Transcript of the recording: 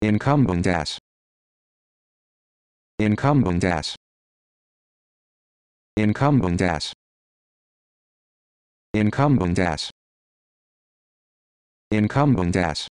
incumbent as incumbent as incumbent as incumbent as incumbent as